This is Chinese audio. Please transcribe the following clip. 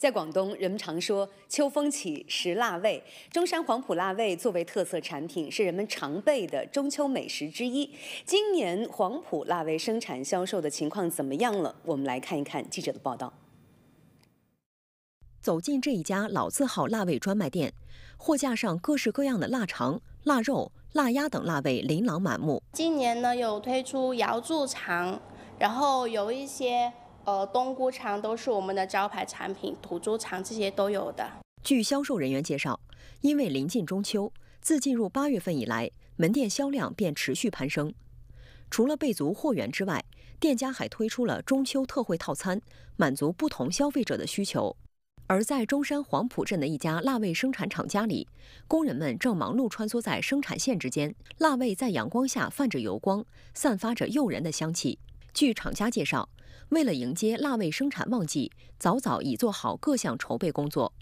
在广东，人们常说“秋风起，食腊味”。中山黄埔腊味作为特色产品，是人们常备的中秋美食之一。今年黄埔腊味生产销售的情况怎么样了？我们来看一看记者的报道。走进这一家老字号腊味专卖店，货架上各式各样的腊肠、腊肉、腊鸭等腊味琳琅满目。今年呢，有推出瑶柱肠，然后有一些。呃，冬菇肠都是我们的招牌产品，土猪肠这些都有的。据销售人员介绍，因为临近中秋，自进入八月份以来，门店销量便持续攀升。除了备足货源之外，店家还推出了中秋特惠套餐，满足不同消费者的需求。而在中山黄埔镇的一家腊味生产厂家里，工人们正忙碌穿梭在生产线之间，腊味在阳光下泛着油光，散发着诱人的香气。据厂家介绍。为了迎接腊味生产旺季，早早已做好各项筹备工作。